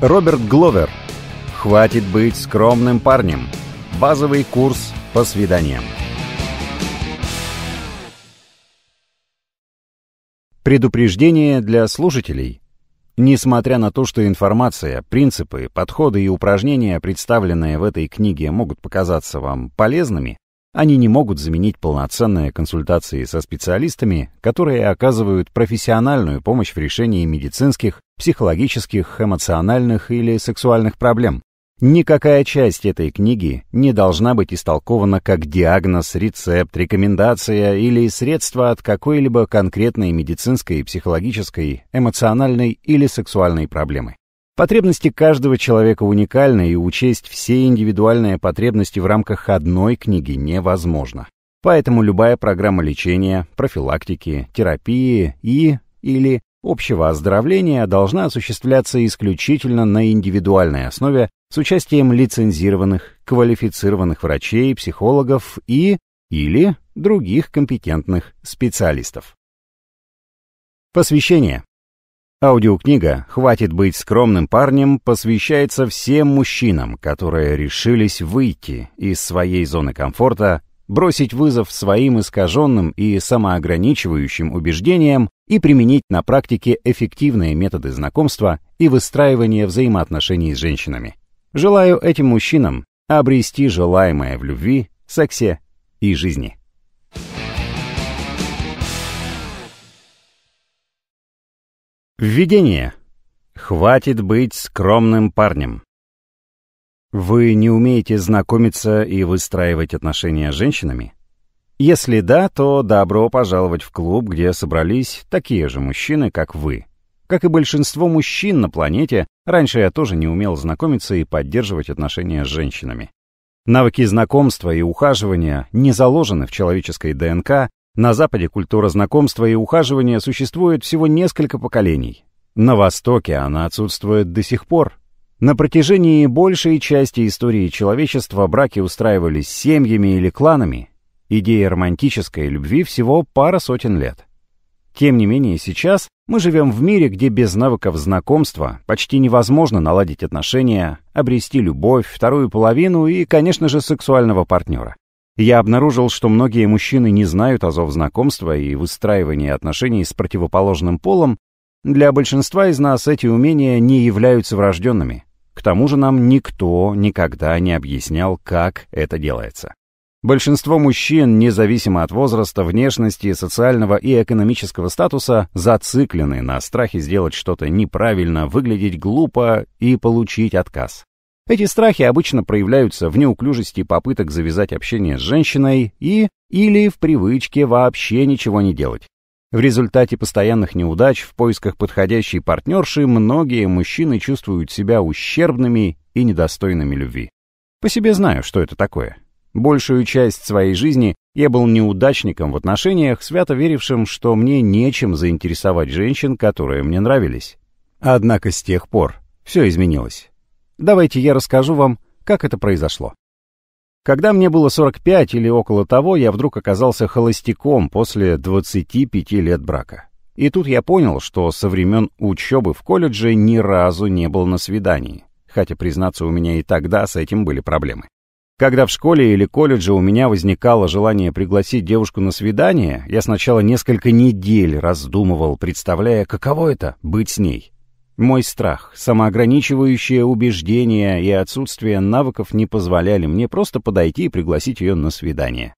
Роберт Гловер. Хватит быть скромным парнем. Базовый курс по свиданиям. Предупреждение для слушателей. Несмотря на то, что информация, принципы, подходы и упражнения, представленные в этой книге, могут показаться вам полезными, они не могут заменить полноценные консультации со специалистами, которые оказывают профессиональную помощь в решении медицинских, психологических, эмоциональных или сексуальных проблем. Никакая часть этой книги не должна быть истолкована как диагноз, рецепт, рекомендация или средство от какой-либо конкретной медицинской, психологической, эмоциональной или сексуальной проблемы. Потребности каждого человека уникальны, и учесть все индивидуальные потребности в рамках одной книги невозможно. Поэтому любая программа лечения, профилактики, терапии и или общего оздоровления должна осуществляться исключительно на индивидуальной основе с участием лицензированных, квалифицированных врачей, психологов и или других компетентных специалистов. Посвящение. Аудиокнига «Хватит быть скромным парнем» посвящается всем мужчинам, которые решились выйти из своей зоны комфорта, бросить вызов своим искаженным и самоограничивающим убеждениям и применить на практике эффективные методы знакомства и выстраивания взаимоотношений с женщинами. Желаю этим мужчинам обрести желаемое в любви, сексе и жизни. Введение. Хватит быть скромным парнем. Вы не умеете знакомиться и выстраивать отношения с женщинами? Если да, то добро пожаловать в клуб, где собрались такие же мужчины, как вы. Как и большинство мужчин на планете, раньше я тоже не умел знакомиться и поддерживать отношения с женщинами. Навыки знакомства и ухаживания не заложены в человеческой ДНК на Западе культура знакомства и ухаживания существует всего несколько поколений. На Востоке она отсутствует до сих пор. На протяжении большей части истории человечества браки устраивались семьями или кланами. Идея романтической любви всего пара сотен лет. Тем не менее, сейчас мы живем в мире, где без навыков знакомства почти невозможно наладить отношения, обрести любовь, вторую половину и, конечно же, сексуального партнера. Я обнаружил, что многие мужчины не знают азов знакомства и выстраивания отношений с противоположным полом. Для большинства из нас эти умения не являются врожденными. К тому же нам никто никогда не объяснял, как это делается. Большинство мужчин, независимо от возраста, внешности, социального и экономического статуса, зациклены на страхе сделать что-то неправильно, выглядеть глупо и получить отказ. Эти страхи обычно проявляются в неуклюжести попыток завязать общение с женщиной и или в привычке вообще ничего не делать. В результате постоянных неудач в поисках подходящей партнерши многие мужчины чувствуют себя ущербными и недостойными любви. По себе знаю, что это такое. Большую часть своей жизни я был неудачником в отношениях, свято верившим, что мне нечем заинтересовать женщин, которые мне нравились. Однако с тех пор все изменилось. Давайте я расскажу вам, как это произошло. Когда мне было 45 или около того, я вдруг оказался холостяком после 25 лет брака. И тут я понял, что со времен учебы в колледже ни разу не был на свидании. Хотя, признаться, у меня и тогда с этим были проблемы. Когда в школе или колледже у меня возникало желание пригласить девушку на свидание, я сначала несколько недель раздумывал, представляя, каково это — быть с ней. Мой страх, самоограничивающее убеждение и отсутствие навыков не позволяли мне просто подойти и пригласить ее на свидание.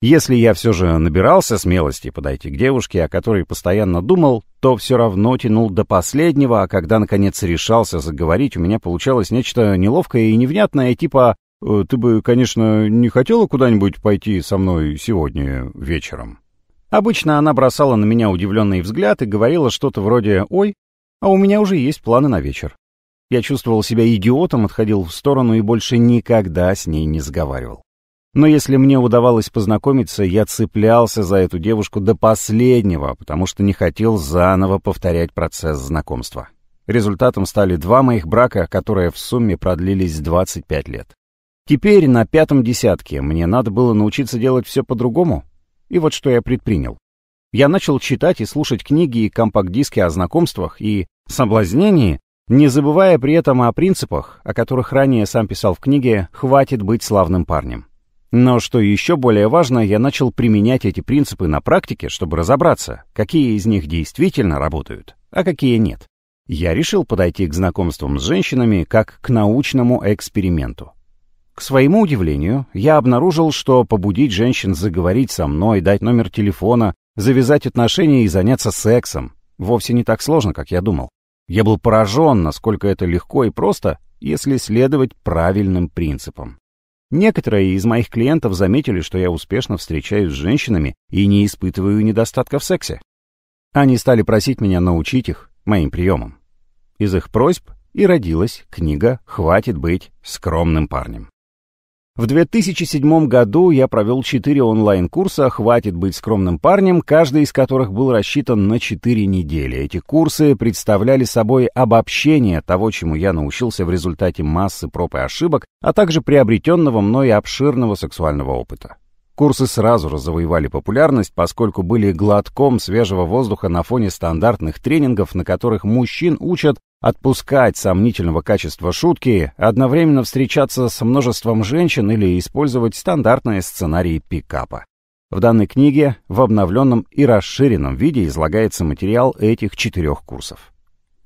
Если я все же набирался смелости подойти к девушке, о которой постоянно думал, то все равно тянул до последнего, а когда, наконец, решался заговорить, у меня получалось нечто неловкое и невнятное, типа «Э, «Ты бы, конечно, не хотела куда-нибудь пойти со мной сегодня вечером?» Обычно она бросала на меня удивленный взгляд и говорила что-то вроде «Ой, а у меня уже есть планы на вечер. Я чувствовал себя идиотом, отходил в сторону и больше никогда с ней не сговаривал. Но если мне удавалось познакомиться, я цеплялся за эту девушку до последнего, потому что не хотел заново повторять процесс знакомства. Результатом стали два моих брака, которые в сумме продлились 25 лет. Теперь на пятом десятке мне надо было научиться делать все по-другому. И вот что я предпринял. Я начал читать и слушать книги и компакт-диски о знакомствах и соблазнении, не забывая при этом о принципах, о которых ранее сам писал в книге «Хватит быть славным парнем». Но что еще более важно, я начал применять эти принципы на практике, чтобы разобраться, какие из них действительно работают, а какие нет. Я решил подойти к знакомствам с женщинами как к научному эксперименту. К своему удивлению, я обнаружил, что побудить женщин заговорить со мной, дать номер телефона, Завязать отношения и заняться сексом. Вовсе не так сложно, как я думал. Я был поражен, насколько это легко и просто, если следовать правильным принципам. Некоторые из моих клиентов заметили, что я успешно встречаюсь с женщинами и не испытываю недостатка в сексе. Они стали просить меня научить их моим приемам. Из их просьб и родилась книга «Хватит быть скромным парнем». В 2007 году я провел 4 онлайн-курса «Хватит быть скромным парнем», каждый из которых был рассчитан на 4 недели. Эти курсы представляли собой обобщение того, чему я научился в результате массы проб и ошибок, а также приобретенного мной обширного сексуального опыта. Курсы сразу же завоевали популярность, поскольку были глотком свежего воздуха на фоне стандартных тренингов, на которых мужчин учат отпускать сомнительного качества шутки, одновременно встречаться с множеством женщин или использовать стандартные сценарии пикапа. В данной книге в обновленном и расширенном виде излагается материал этих четырех курсов.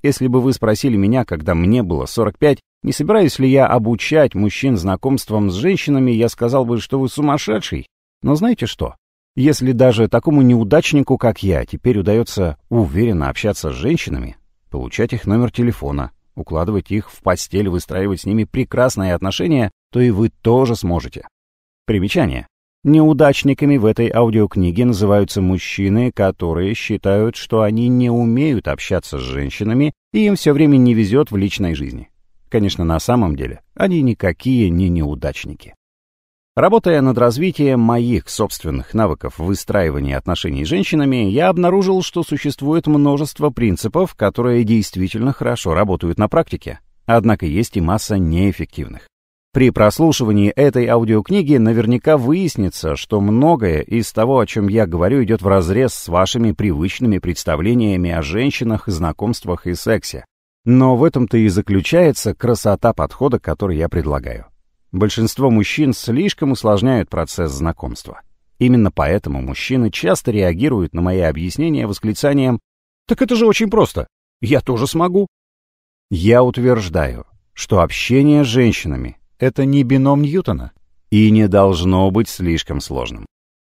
Если бы вы спросили меня, когда мне было 45, не собираюсь ли я обучать мужчин знакомством с женщинами, я сказал бы, что вы сумасшедший. Но знаете что? Если даже такому неудачнику, как я, теперь удается уверенно общаться с женщинами, получать их номер телефона, укладывать их в постель, выстраивать с ними прекрасные отношения, то и вы тоже сможете. Примечание. Неудачниками в этой аудиокниге называются мужчины, которые считают, что они не умеют общаться с женщинами и им все время не везет в личной жизни. Конечно, на самом деле они никакие не неудачники. Работая над развитием моих собственных навыков выстраивания отношений с женщинами, я обнаружил, что существует множество принципов, которые действительно хорошо работают на практике. Однако есть и масса неэффективных. При прослушивании этой аудиокниги наверняка выяснится, что многое из того, о чем я говорю, идет вразрез с вашими привычными представлениями о женщинах, знакомствах и сексе. Но в этом-то и заключается красота подхода, который я предлагаю. Большинство мужчин слишком усложняют процесс знакомства. Именно поэтому мужчины часто реагируют на мои объяснения восклицанием «Так это же очень просто! Я тоже смогу!» Я утверждаю, что общение с женщинами — это не бином Ньютона и не должно быть слишком сложным.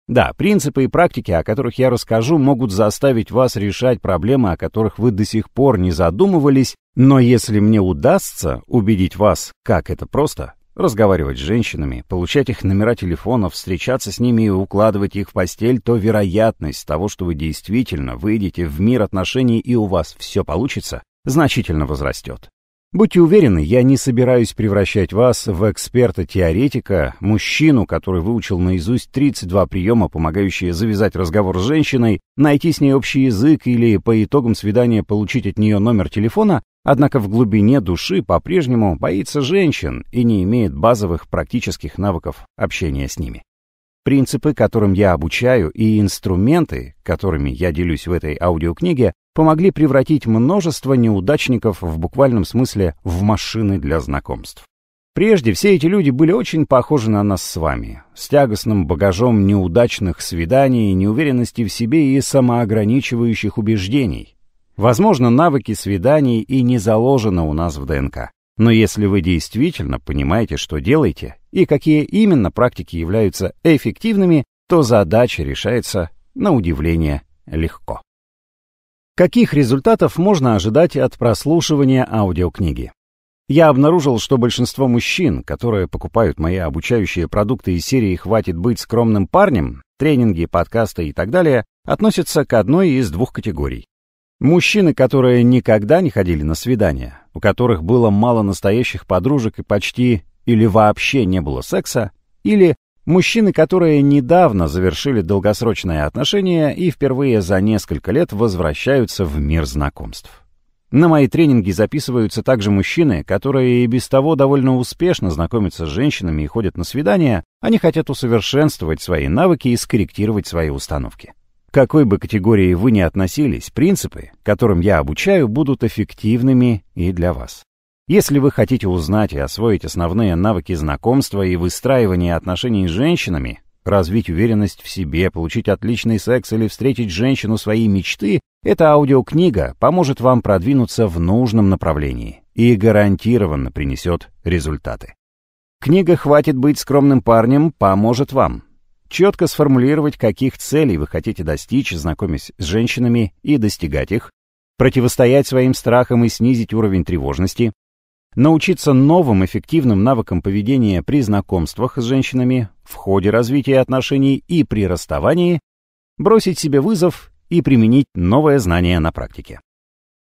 Да, принципы и практики, о которых я расскажу, могут заставить вас решать проблемы, о которых вы до сих пор не задумывались, но если мне удастся убедить вас, как это просто, разговаривать с женщинами, получать их номера телефонов, встречаться с ними и укладывать их в постель, то вероятность того, что вы действительно выйдете в мир отношений и у вас все получится, значительно возрастет. Будьте уверены, я не собираюсь превращать вас в эксперта-теоретика, мужчину, который выучил наизусть 32 приема, помогающие завязать разговор с женщиной, найти с ней общий язык или по итогам свидания получить от нее номер телефона, Однако в глубине души по-прежнему боится женщин и не имеет базовых практических навыков общения с ними. Принципы, которым я обучаю, и инструменты, которыми я делюсь в этой аудиокниге, помогли превратить множество неудачников в буквальном смысле в машины для знакомств. Прежде все эти люди были очень похожи на нас с вами, с тягостным багажом неудачных свиданий, неуверенности в себе и самоограничивающих убеждений, Возможно, навыки свиданий и не заложено у нас в ДНК. Но если вы действительно понимаете, что делаете, и какие именно практики являются эффективными, то задача решается, на удивление, легко. Каких результатов можно ожидать от прослушивания аудиокниги? Я обнаружил, что большинство мужчин, которые покупают мои обучающие продукты из серии «Хватит быть скромным парнем», тренинги, подкасты и так далее, относятся к одной из двух категорий. Мужчины, которые никогда не ходили на свидания, у которых было мало настоящих подружек и почти или вообще не было секса, или мужчины, которые недавно завершили долгосрочные отношения и впервые за несколько лет возвращаются в мир знакомств. На мои тренинги записываются также мужчины, которые и без того довольно успешно знакомятся с женщинами и ходят на свидания, они хотят усовершенствовать свои навыки и скорректировать свои установки какой бы категории вы ни относились, принципы, которым я обучаю, будут эффективными и для вас. Если вы хотите узнать и освоить основные навыки знакомства и выстраивания отношений с женщинами, развить уверенность в себе, получить отличный секс или встретить женщину своей мечты, эта аудиокнига поможет вам продвинуться в нужном направлении и гарантированно принесет результаты. Книга «Хватит быть скромным парнем» поможет вам четко сформулировать, каких целей вы хотите достичь, знакомясь с женщинами и достигать их, противостоять своим страхам и снизить уровень тревожности, научиться новым эффективным навыкам поведения при знакомствах с женщинами, в ходе развития отношений и при расставании, бросить себе вызов и применить новое знание на практике.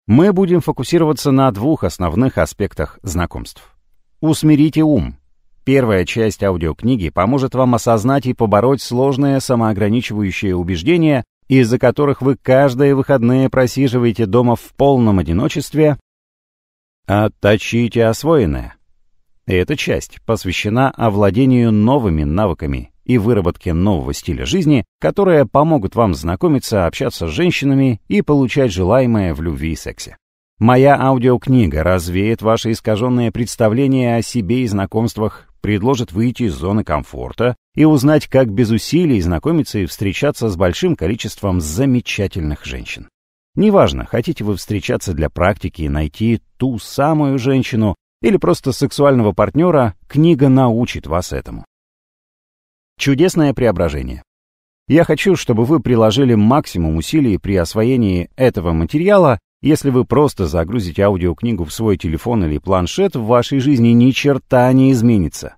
Мы будем фокусироваться на двух основных аспектах знакомств. Усмирите ум, Первая часть аудиокниги поможет вам осознать и побороть сложные самоограничивающие убеждения, из-за которых вы каждые выходные просиживаете дома в полном одиночестве. Отточите освоенное. Эта часть посвящена овладению новыми навыками и выработке нового стиля жизни, которые помогут вам знакомиться, общаться с женщинами и получать желаемое в любви и сексе. Моя аудиокнига развеет ваши искаженные представления о себе и знакомствах, предложат выйти из зоны комфорта и узнать, как без усилий знакомиться и встречаться с большим количеством замечательных женщин. Неважно, хотите вы встречаться для практики и найти ту самую женщину или просто сексуального партнера, книга научит вас этому. Чудесное преображение. Я хочу, чтобы вы приложили максимум усилий при освоении этого материала если вы просто загрузите аудиокнигу в свой телефон или планшет, в вашей жизни ни черта не изменится.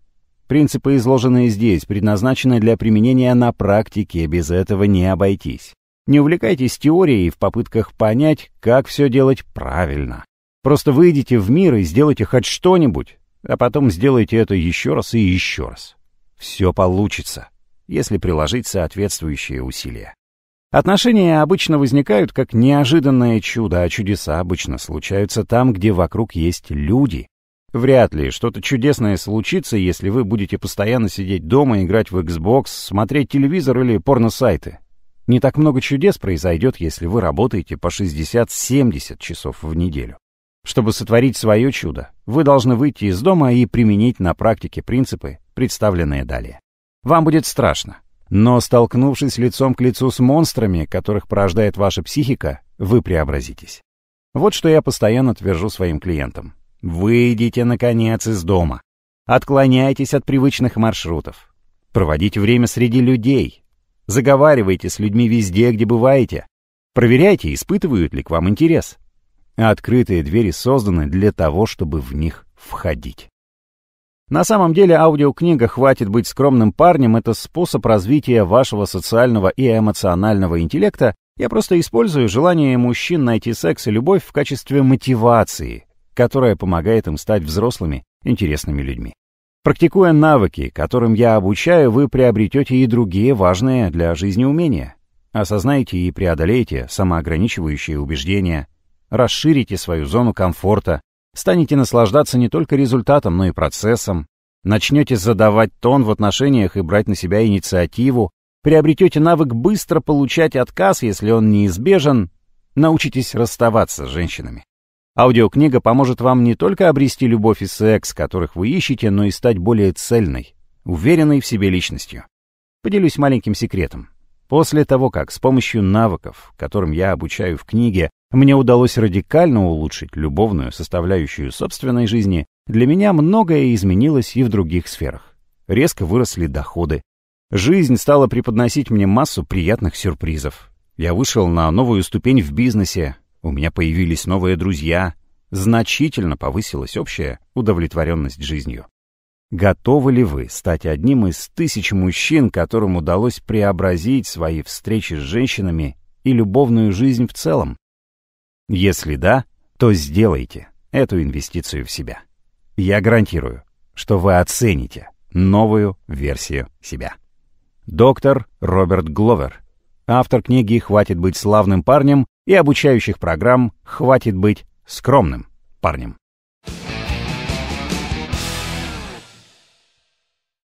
Принципы, изложенные здесь, предназначены для применения на практике, без этого не обойтись. Не увлекайтесь теорией в попытках понять, как все делать правильно. Просто выйдите в мир и сделайте хоть что-нибудь, а потом сделайте это еще раз и еще раз. Все получится, если приложить соответствующие усилия. Отношения обычно возникают как неожиданное чудо, а чудеса обычно случаются там, где вокруг есть люди. Вряд ли что-то чудесное случится, если вы будете постоянно сидеть дома, играть в Xbox, смотреть телевизор или порносайты. Не так много чудес произойдет, если вы работаете по 60-70 часов в неделю. Чтобы сотворить свое чудо, вы должны выйти из дома и применить на практике принципы, представленные далее. Вам будет страшно. Но столкнувшись лицом к лицу с монстрами, которых порождает ваша психика, вы преобразитесь. Вот что я постоянно твержу своим клиентам. Выйдите, наконец, из дома. Отклоняйтесь от привычных маршрутов. Проводите время среди людей. Заговаривайте с людьми везде, где бываете. Проверяйте, испытывают ли к вам интерес. Открытые двери созданы для того, чтобы в них входить. На самом деле аудиокнига «Хватит быть скромным парнем» — это способ развития вашего социального и эмоционального интеллекта. Я просто использую желание мужчин найти секс и любовь в качестве мотивации, которая помогает им стать взрослыми, интересными людьми. Практикуя навыки, которым я обучаю, вы приобретете и другие важные для жизни умения. Осознайте и преодолейте самоограничивающие убеждения, расширите свою зону комфорта, Станете наслаждаться не только результатом, но и процессом. Начнете задавать тон в отношениях и брать на себя инициативу. Приобретете навык быстро получать отказ, если он неизбежен. Научитесь расставаться с женщинами. Аудиокнига поможет вам не только обрести любовь и секс, которых вы ищете, но и стать более цельной, уверенной в себе личностью. Поделюсь маленьким секретом. После того, как с помощью навыков, которым я обучаю в книге, мне удалось радикально улучшить любовную составляющую собственной жизни. Для меня многое изменилось и в других сферах. Резко выросли доходы. Жизнь стала преподносить мне массу приятных сюрпризов. Я вышел на новую ступень в бизнесе. У меня появились новые друзья. Значительно повысилась общая удовлетворенность жизнью. Готовы ли вы стать одним из тысяч мужчин, которым удалось преобразить свои встречи с женщинами и любовную жизнь в целом? Если да, то сделайте эту инвестицию в себя. Я гарантирую, что вы оцените новую версию себя. Доктор Роберт Гловер, автор книги «Хватит быть славным парнем» и обучающих программ «Хватит быть скромным парнем».